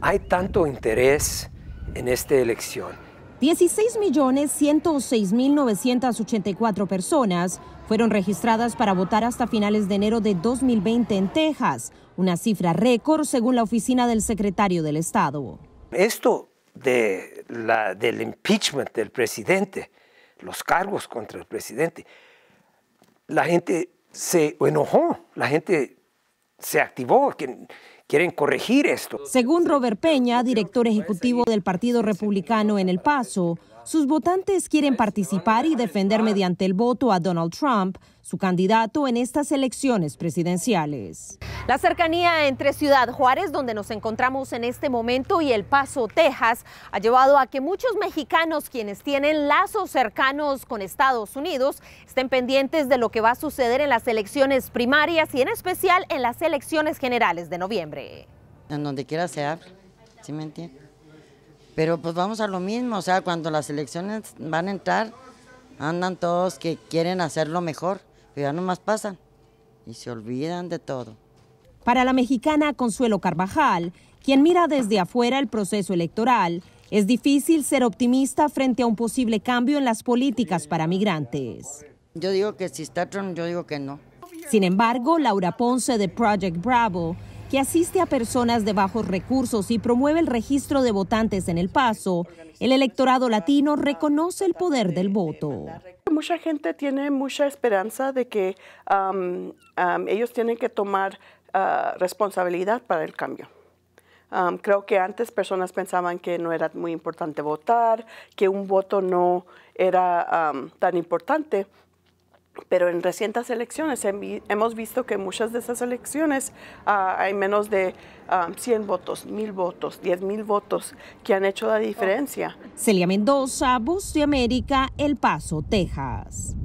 hay tanto interés en esta elección. 16.106.984 personas fueron registradas para votar hasta finales de enero de 2020 en Texas, una cifra récord según la oficina del secretario del Estado. Esto del impeachment del presidente, los cargos contra el presidente, la gente se enojó, la gente se activó. quieren corregir esto. Según Robert Peña, director ejecutivo del Partido Republicano en El Paso, sus votantes quieren participar y defender mediante el voto a Donald Trump, su candidato en estas elecciones presidenciales. La cercanía entre Ciudad Juárez, donde nos encontramos en este momento, y El Paso, Texas, ha llevado a que muchos mexicanos quienes tienen lazos cercanos con Estados Unidos estén pendientes de lo que va a suceder en las elecciones primarias y en especial en las elecciones generales de noviembre. En donde quiera se ¿sí me entiende? Pero pues vamos a lo mismo, o sea, cuando las elecciones van a entrar, andan todos que quieren hacer lo mejor, pero ya no más pasan y se olvidan de todo. Para la mexicana Consuelo Carvajal, quien mira desde afuera el proceso electoral, es difícil ser optimista frente a un posible cambio en las políticas para migrantes. Yo digo que si está Trump, yo digo que no. Sin embargo, Laura Ponce de Project Bravo, que asiste a personas de bajos recursos y promueve el registro de votantes en El Paso, el electorado latino reconoce el poder del voto. Mucha gente tiene mucha esperanza de que ellos tienen que tomar Ah, responsabilidad para el cambio. creo que antes personas pensaban que no era muy importante votar, que un voto no era tan importante, pero en recientes elecciones hemos visto que muchas de esas elecciones ah, hay menos de 100 votos, 1000 votos, 10,000 votos que han hecho la diferencia. Celia Mendoza, bus de América, El Paso, Texas.